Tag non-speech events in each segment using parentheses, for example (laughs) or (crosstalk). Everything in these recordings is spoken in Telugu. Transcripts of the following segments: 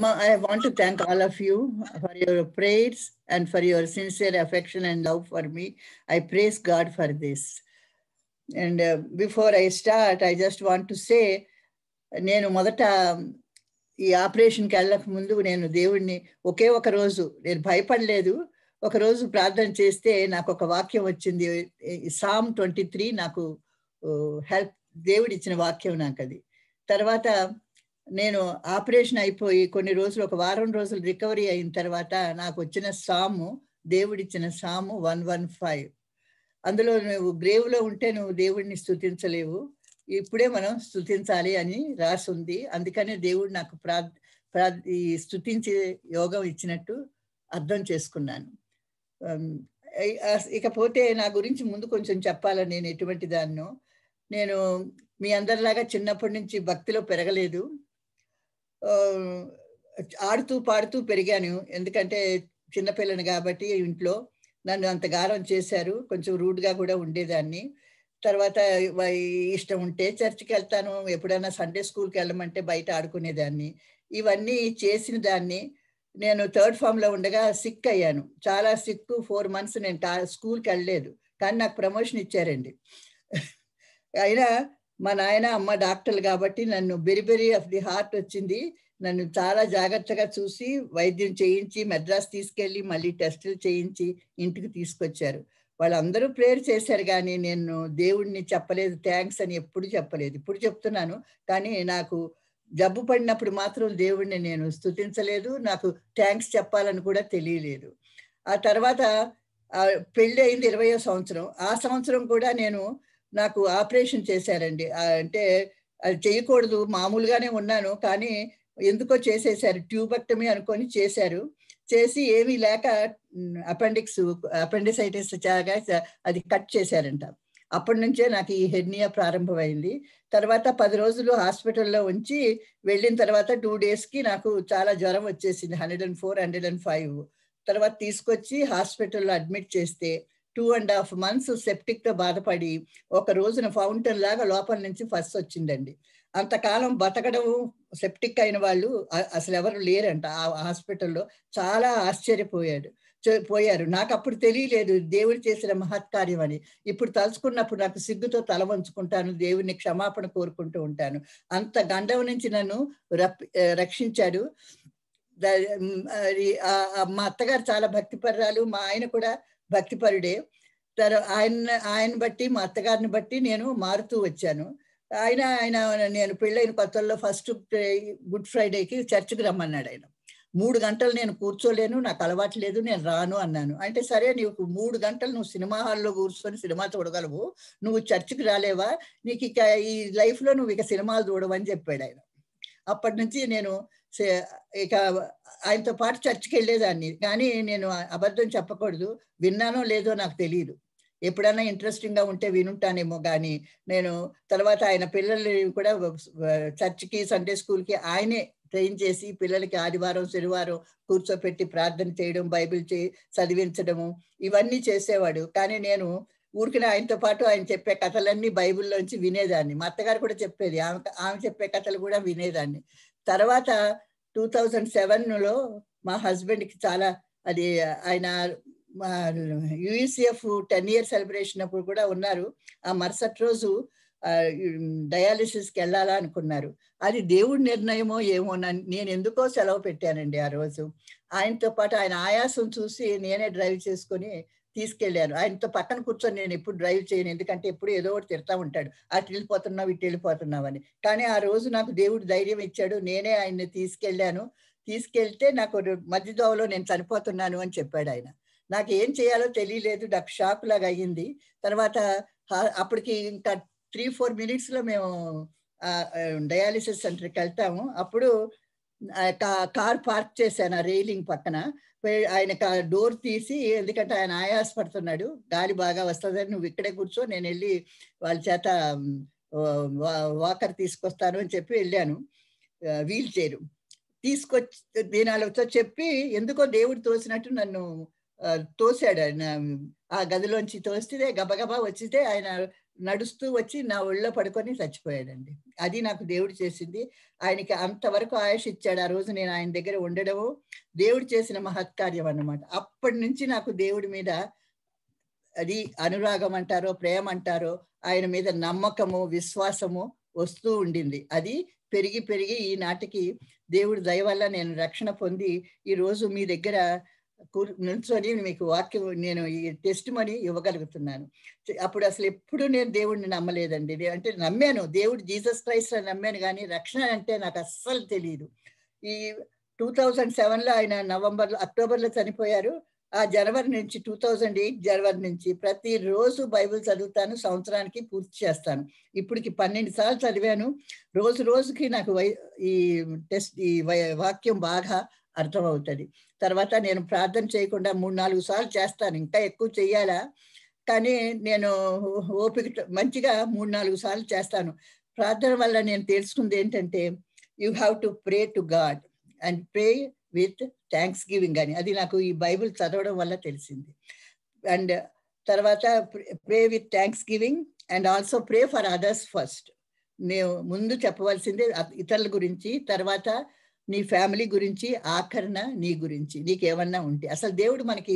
Ma, I want to thank all of you for your prayers and for your sincere affection and love for me. I praise God for this. And uh, before I start, I just want to say, నేను మొదట ఈ ఆపరేషన్కి వెళ్ళక ముందు నేను దేవుడిని ఒకే ఒక రోజు నేను భయపడలేదు ఒకరోజు ప్రార్థన చేస్తే నాకు ఒక వాక్యం వచ్చింది సామ్ ట్వంటీ త్రీ నాకు హెల్ప్ దేవుడిచ్చిన వాక్యం నాకు అది తర్వాత నేను ఆపరేషన్ అయిపోయి కొన్ని రోజులు ఒక వారం రోజులు రికవరీ అయిన తర్వాత నాకు వచ్చిన సాము దేవుడిచ్చిన సాము వన్ వన్ ఫైవ్ అందులో నువ్వు గ్రేవ్లో ఉంటే నువ్వు దేవుడిని స్థుతించలేవు ఇప్పుడే మనం స్థుతించాలి అని రాసుంది అందుకనే దేవుడు నాకు ప్రా ప్రా ఈ స్థుతించే యోగం ఇచ్చినట్టు అర్థం చేసుకున్నాను ఇకపోతే నా గురించి ముందు కొంచెం చెప్పాలని నేను ఎటువంటి దాన్నో నేను మీ అందరిలాగా చిన్నప్పటి నుంచి భక్తిలో పెరగలేదు ఆడుతూ పాడుతూ పెరిగాను ఎందుకంటే చిన్నపిల్లని కాబట్టి ఇంట్లో నన్ను అంత గారం చేశారు కొంచెం రూడ్గా కూడా ఉండేదాన్ని తర్వాత ఇష్టం ఉంటే చర్చికి వెళ్తాను ఎప్పుడైనా సండే స్కూల్కి వెళ్ళమంటే బయట ఆడుకునేదాన్ని ఇవన్నీ చేసిన దాన్ని నేను థర్డ్ ఫామ్లో ఉండగా సిక్ అయ్యాను చాలా సిక్ ఫోర్ మంత్స్ నేను స్కూల్కి వెళ్ళలేదు కానీ నాకు ప్రమోషన్ ఇచ్చారండి (laughs) అయినా మా నాయన అమ్మ డాక్టర్లు కాబట్టి నన్ను బెరిబెరి ఆఫ్ ది హార్ట్ వచ్చింది నన్ను చాలా జాగ్రత్తగా చూసి వైద్యం చేయించి మెడ్రాస్ తీసుకెళ్ళి మళ్ళీ టెస్టులు చేయించి ఇంటికి తీసుకొచ్చారు వాళ్ళందరూ ప్రేయర్ చేశారు కానీ నేను దేవుడిని చెప్పలేదు థ్యాంక్స్ అని ఎప్పుడు చెప్పలేదు ఇప్పుడు చెప్తున్నాను కానీ నాకు జబ్బు పడినప్పుడు మాత్రం దేవుడిని నేను స్థుతించలేదు నాకు థ్యాంక్స్ చెప్పాలని కూడా తెలియలేదు ఆ తర్వాత పెళ్ళి అయింది ఇరవయో సంవత్సరం ఆ సంవత్సరం కూడా నేను నాకు ఆపరేషన్ చేశారండి అంటే అది చేయకూడదు మామూలుగానే ఉన్నాను కానీ ఎందుకో చేసేసారు ట్యూబక్టమి అనుకొని చేశారు చేసి ఏమీ లేక అపెండిక్స్ అపెండిసైటిస్ చాగా అది కట్ చేశారంట అప్పటి నుంచే నాకు ఈ హెర్నియా ప్రారంభమైంది తర్వాత పది రోజులు హాస్పిటల్లో ఉంచి వెళ్ళిన తర్వాత టూ డేస్కి నాకు చాలా జ్వరం వచ్చేసింది hundred and four hundred and five తర్వాత తీసుకొచ్చి హాస్పిటల్లో అడ్మిట్ చేస్తే టూ అండ్ హాఫ్ మంత్స్ సెప్టిక్తో బాధపడి ఒక రోజున ఫౌంటైన్ లాగా లోపల నుంచి ఫస్ట్ వచ్చిందండి అంతకాలం బతకడం సెప్టిక్ అయిన వాళ్ళు అసలు ఎవరు లేరంట ఆ హాస్పిటల్లో చాలా ఆశ్చర్యపోయాడు పోయారు నాకు అప్పుడు తెలియలేదు దేవుడు చేసిన మహత్కార్యం అని ఇప్పుడు తలుచుకున్నప్పుడు నాకు సిగ్గుతో తల వంచుకుంటాను దేవుడిని క్షమాపణ కోరుకుంటూ ఉంటాను అంత గండం నుంచి నన్ను రక్షించాడు మా అత్తగారు చాలా భక్తిపరాలు మా ఆయన కూడా భక్తిపరుడే తర్వాత ఆయన ఆయన బట్టి మా అత్తగారిని బట్టి నేను మారుతూ వచ్చాను ఆయన ఆయన నేను పెళ్ళైన కొత్తల్లో ఫస్ట్ గుడ్ ఫ్రైడేకి చర్చికి రమ్మన్నాడు ఆయన మూడు గంటలు నేను కూర్చోలేను నాకు అలవాటు లేదు నేను రాను అన్నాను అంటే సరే నీకు మూడు గంటలు నువ్వు సినిమా హాల్లో కూర్చొని సినిమా చూడగలవు నువ్వు చర్చికి రాలేవా నీకు ఇక ఈ లైఫ్లో నువ్వు ఇక సినిమాలు చూడవని చెప్పాడు ఆయన అప్పటి నుంచి నేను ఇక ఆయనతో పాటు చర్చికి వెళ్ళేదాన్ని కానీ నేను అబద్ధం చెప్పకూడదు విన్నానో లేదో నాకు తెలియదు ఎప్పుడైనా ఇంట్రెస్టింగ్గా ఉంటే వినుంటానేమో కానీ నేను తర్వాత ఆయన పిల్లల్ని కూడా చర్చ్కి సండే స్కూల్కి ఆయనే ట్రైన్ చేసి పిల్లలకి ఆదివారం శనివారం కూర్చోపెట్టి ప్రార్థన చేయడం బైబిల్ చే చదివించడము ఇవన్నీ చేసేవాడు కానీ నేను ఊరికి ఆయనతో పాటు ఆయన చెప్పే కథలన్నీ బైబిల్లోంచి వినేదాన్ని మా అత్తగారు కూడా చెప్పేది ఆమె ఆమె చెప్పే కథలు కూడా వినేదాన్ని తర్వాత టూ థౌజండ్ సెవెన్లో మా హస్బెండ్కి చాలా అది ఆయన యుఎస్ఎఫ్ టెన్ ఇయర్ సెలబ్రేషన్ అప్పుడు కూడా ఉన్నారు ఆ మరుసటి రోజు డయాలిసిస్కి వెళ్ళాలా అనుకున్నారు అది దేవుడి నిర్ణయమో ఏమో నేను ఎందుకో సెలవు పెట్టానండి ఆ రోజు ఆయనతో పాటు ఆయన ఆయాసం చూసి నేనే డ్రైవ్ చేసుకొని తీసుకెళ్లాను ఆయనతో పక్కన కూర్చొని నేను ఎప్పుడు డ్రైవ్ చేయను ఎందుకంటే ఎప్పుడు ఏదో ఒకటి తిడతా ఉంటాడు అటు వెళ్ళిపోతున్నావు ఇటు వెళ్ళిపోతున్నావు అని కానీ ఆ రోజు నాకు దేవుడు ధైర్యం ఇచ్చాడు నేనే ఆయన్ని తీసుకెళ్లాను తీసుకెళ్తే నాకు మధ్య దోవలో నేను చనిపోతున్నాను అని చెప్పాడు ఆయన నాకు ఏం చేయాలో తెలియలేదు నాకు షాక్ లాగా అయ్యింది తర్వాత అప్పటికి ఇంకా త్రీ ఫోర్ మినిట్స్లో మేము డయాలిసిస్ సెంటర్కి వెళ్తాము అప్పుడు కార్ పార్క్ చేశాను ఆ రైలింగ్ పక్కన ఆయన డోర్ తీసి ఎందుకంటే ఆయన ఆయాసపడుతున్నాడు గాలి బాగా వస్తుందని నువ్వు ఇక్కడే కూర్చో నేను వెళ్ళి వాళ్ళ చేత వాకర్ తీసుకొస్తాను అని చెప్పి వెళ్ళాను వీల్ చైర్ తీసుకొచ్చి నేను వాళ్ళతో చెప్పి ఎందుకో దేవుడు తోసినట్టు నన్ను తోసాడు ఆయన ఆ గదిలోంచి తోస్తే గబగబా వచ్చితే ఆయన నడుస్తూ వచ్చి నా ఒళ్ళో పడుకొని చచ్చిపోయాడండి అది నాకు దేవుడు చేసింది ఆయనకి అంతవరకు ఆయుష్ ఇచ్చాడు ఆ రోజు నేను ఆయన దగ్గర ఉండడము దేవుడు చేసిన మహత్కార్యం అన్నమాట అప్పటి నుంచి నాకు దేవుడి మీద అది అనురాగం అంటారో ప్రేమ అంటారో ఆయన మీద నమ్మకము విశ్వాసము వస్తూ ఉండింది అది పెరిగి పెరిగి ఈనాటికి దేవుడి దయ వల్ల నేను రక్షణ పొంది ఈరోజు మీ దగ్గర నిల్చొని మీకు వాక్యం నేను ఈ టెస్ట్ మని ఇవ్వగలుగుతున్నాను అప్పుడు అసలు ఎప్పుడు నేను దేవుడిని నమ్మలేదండి అంటే నమ్మాను దేవుడు జీసస్ క్రైస్ట్ అని నమ్మాను కానీ రక్షణ అంటే నాకు అస్సలు తెలియదు ఈ టూ థౌజండ్ సెవెన్లో ఆయన నవంబర్లో అక్టోబర్లో చనిపోయారు ఆ జనవరి నుంచి టూ థౌజండ్ ఎయిట్ జనవరి నుంచి ప్రతిరోజు బైబిల్ చదువుతాను సంవత్సరానికి పూర్తి చేస్తాను ఇప్పటికి పన్నెండు సార్లు చదివాను రోజు రోజుకి నాకు వై ఈ టెస్ట్ ఈ వాక్యం బాగా అర్థమవుతుంది తర్వాత నేను ప్రార్థన చేయకుండా మూడు నాలుగు సార్లు చేస్తాను ఇంకా ఎక్కువ చెయ్యాలా కానీ నేను ఓపిక మంచిగా మూడు నాలుగు సార్లు చేస్తాను ప్రార్థన వల్ల నేను తెలుసుకుంది ఏంటంటే you have to pray to God and pray with thanksgiving అని అది నాకు ఈ బైబిల్ చదవడం వల్ల తెలిసింది అండ్ తర్వాత pray with thanksgiving and also pray for others first నేను ముందు చెప్పవలసింది ఇతరుల గురించి తర్వాత నీ ఫ్యామిలీ గురించి ఆఖరణ నీ గురించి నీకేమన్నా ఉంటే అసలు దేవుడు మనకి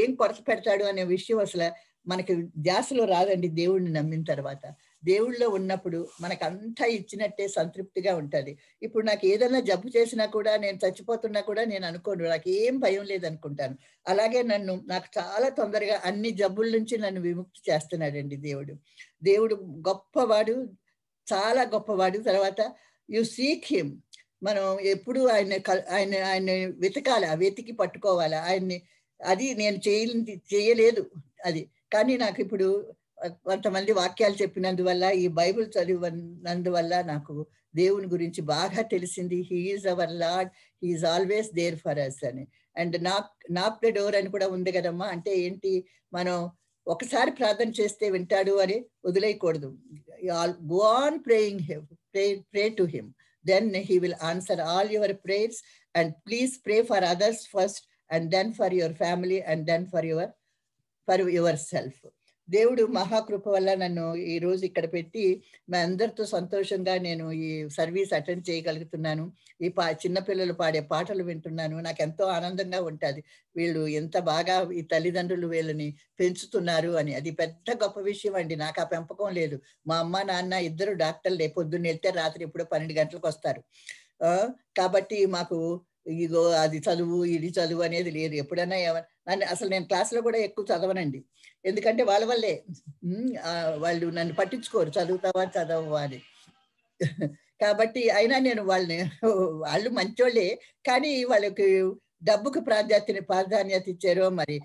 ఏం కొరత పెడతాడు అనే విషయం అసలు మనకి ధ్యాసలో రాదండి దేవుడిని నమ్మిన తర్వాత దేవుళ్ళో ఉన్నప్పుడు మనకు అంతా ఇచ్చినట్టే సంతృప్తిగా ఉంటుంది ఇప్పుడు నాకు ఏదైనా జబ్బు చేసినా కూడా నేను చచ్చిపోతున్నా కూడా నేను అనుకోను నాకు ఏం భయం లేదనుకుంటాను అలాగే నన్ను నాకు చాలా తొందరగా అన్ని జబ్బుల నుంచి నన్ను విముక్తి చేస్తున్నాడండి దేవుడు దేవుడు గొప్పవాడు చాలా గొప్పవాడు తర్వాత యు సీక్ హిమ్ మనం ఎప్పుడు ఆయన ఆయన ఆయన వెతకాలి వెతికి పట్టుకోవాలి ఆయన్ని అది నేను చేయ చేయలేదు అది కానీ నాకు ఇప్పుడు కొంతమంది వాక్యాలు చెప్పినందువల్ల ఈ బైబుల్ చదివినందువల్ల నాకు దేవుని గురించి బాగా తెలిసింది he's our Lord he's always there for us అని అండ్ నాక్ నాక్ ద డోర్ అని కూడా ఉంది కదమ్మా అంటే ఏంటి మనం ఒకసారి ప్రార్థన చేస్తే వింటాడు అని వదిలేయకూడదు go on praying him pray pray to him Then he will answer all your prayers. And please pray for others first, and then for your family, and then for your for yourself. దేవుడు మహాకృప వల్ల నన్ను ఈ రోజు ఇక్కడ పెట్టి మా అందరితో సంతోషంగా నేను ఈ సర్వీస్ అటెండ్ చేయగలుగుతున్నాను ఈ పా చిన్నపిల్లలు పాడే పాటలు వింటున్నాను నాకు ఎంతో ఆనందంగా ఉంటుంది వీళ్ళు ఎంత బాగా ఈ తల్లిదండ్రులు వీళ్ళని పెంచుతున్నారు అని అది పెద్ద గొప్ప విషయం అండి నాకు ఆ పెంపకం లేదు మా అమ్మ నాన్న ఇద్దరు డాక్టర్లే పొద్దున్న వెళ్తే రాత్రి ఎప్పుడో పన్నెండు గంటలకు వస్తారు కాబట్టి మాకు ఇగో అది చదువు ఇది చదువు అనేది లేదు ఎప్పుడైనా ఏమైనా నన్ను అసలు నేను క్లాస్లో కూడా ఎక్కువ చదవనండి ఎందుకంటే వాళ్ళ వల్లే వాళ్ళు నన్ను పట్టించుకోరు చదువుతావా చదవవా అని కాబట్టి అయినా నేను వాళ్ళని వాళ్ళు మంచోళ్ళే కానీ వాళ్ళకి డబ్బుకు ప్రాధాన్యత ప్రాధాన్యత ఇచ్చారో మరి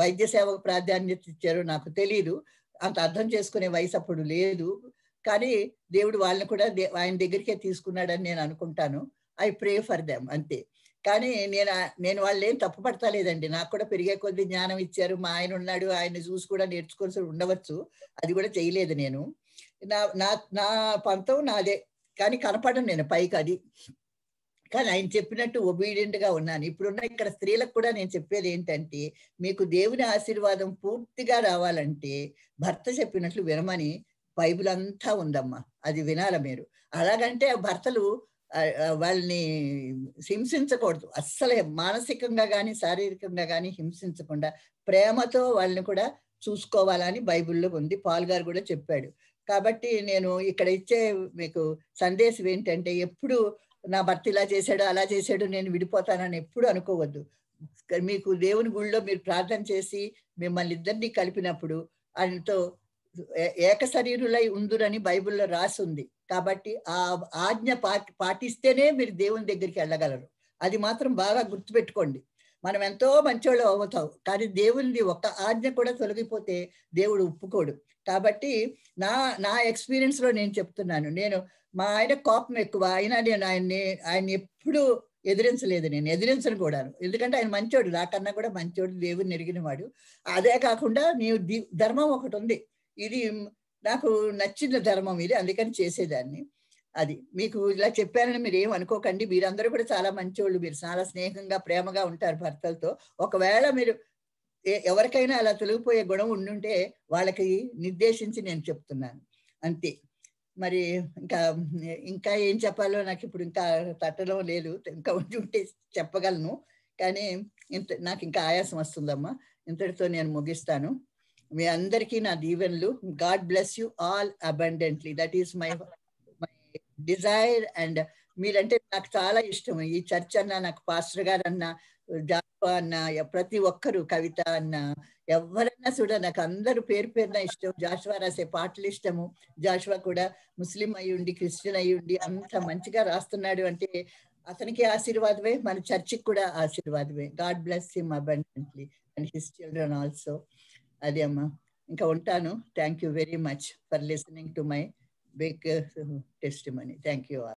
వైద్య సేవకు ప్రాధాన్యత ఇచ్చారో నాకు తెలియదు అంత అర్థం చేసుకునే వయసు అప్పుడు లేదు కానీ దేవుడు వాళ్ళని కూడా ఆయన దగ్గరికే తీసుకున్నాడని నేను అనుకుంటాను ఐ ప్రే ఫర్ దెమ్ అంతే కానీ నేను నేను వాళ్ళు ఏం తప్పు పడతలేదండి నాకు కూడా పెరిగే కొద్ది జ్ఞానం ఇచ్చారు మా ఆయన ఉన్నాడు ఆయన చూసి కూడా నేర్చుకోవాల్సి ఉండవచ్చు అది కూడా చేయలేదు నేను నా నా నా పంతం నాదే కానీ కనపడను నేను పైకి అది కానీ ఆయన చెప్పినట్టు ఒబీడియంట్గా ఉన్నాను ఇప్పుడున్న ఇక్కడ స్త్రీలకు కూడా నేను చెప్పేది ఏంటంటే మీకు దేవుని ఆశీర్వాదం పూర్తిగా రావాలంటే భర్త చెప్పినట్లు వినమని బైబుల్ అంతా ఉందమ్మా అది వినాల మీరు అలాగంటే భర్తలు వాళ్ళని హింసించకూడదు అస్సలు మానసికంగా కానీ శారీరకంగా కానీ హింసించకుండా ప్రేమతో వాళ్ళని కూడా చూసుకోవాలని బైబిల్లో ఉంది పాల్ గారు కూడా చెప్పాడు కాబట్టి నేను ఇక్కడ ఇచ్చే మీకు సందేశం ఏంటంటే ఎప్పుడు నా భర్త ఇలా చేశాడు అలా చేశాడు నేను విడిపోతానని ఎప్పుడు అనుకోవద్దు మీకు దేవుని గుళ్ళో మీరు ప్రార్థన చేసి మిమ్మల్ని ఇద్దరిని కలిపినప్పుడు ఆయనతో ఏక శరీరులై ఉందురని బైబిల్లో రాసి ఉంది కాబట్టి ఆ ఆజ్ఞ పాటి పాటిస్తేనే మీరు దేవుని దగ్గరికి వెళ్ళగలరు అది మాత్రం బాగా గుర్తుపెట్టుకోండి మనం ఎంతో మంచోళ్ళు అవుతావు కానీ దేవుని ఒక్క ఆజ్ఞ కూడా తొలగిపోతే దేవుడు ఒప్పుకోడు కాబట్టి నా నా ఎక్స్పీరియన్స్లో నేను చెప్తున్నాను నేను మా ఆయన కోపం ఎక్కువ అయినా నేను ఆయన్ని ఆయన ఎప్పుడు ఎదిరించలేదు నేను ఎదిరించను కూడాను ఎందుకంటే ఆయన మంచోడు నాకన్నా కూడా మంచోడు దేవుని వాడు అదే కాకుండా నీవు ధర్మం ఒకటి ఉంది ఇది నాకు నచ్చిన ధర్మం ఇది అందుకని చేసేదాన్ని అది మీకు ఇలా చెప్పానని మీరు ఏం అనుకోకండి మీరందరూ కూడా చాలా మంచోళ్ళు మీరు చాలా స్నేహంగా ప్రేమగా ఉంటారు భర్తలతో ఒకవేళ మీరు ఎవరికైనా అలా తొలగిపోయే గుణం ఉండుంటే వాళ్ళకి నిర్దేశించి నేను చెప్తున్నాను అంతే మరి ఇంకా ఇంకా ఏం చెప్పాలో నాకు ఇప్పుడు ఇంకా తట్టడం లేదు ఇంకా ఉంటే చెప్పగలను కానీ ఇంత నాకు ఇంకా ఆయాసం వస్తుందమ్మా ఇంతటితో నేను ముగిస్తాను మీ అందరికీ నా దీవెన్లు God bless you all abundantly that is my my desire and మీరంటే నాకు చాలా ఇష్టం ఈ చర్చ్ అన్న నాకు పాస్టర్ గారు అన్న జాప అన్న ప్రతి ఒక్కరు కవిత అన్న ఎవరన్నా చూడ నాకు అందరు పేరు పేరున ఇష్టం జాషువా రాసే పాటలు ఇష్టము జాషువా కూడా ముస్లిం అయి ఉండి క్రిస్టియన్ అయి ఉండి అంత మంచిగా రాస్తున్నాడు అంటే అతనికి ఆశీర్వాదమే మన చర్చికి కూడా ఆశీర్వాదమే God bless him abundantly and his children also Adiyama. Inka untanu. Thank you very much for listening to my big uh, testimony. Thank you all.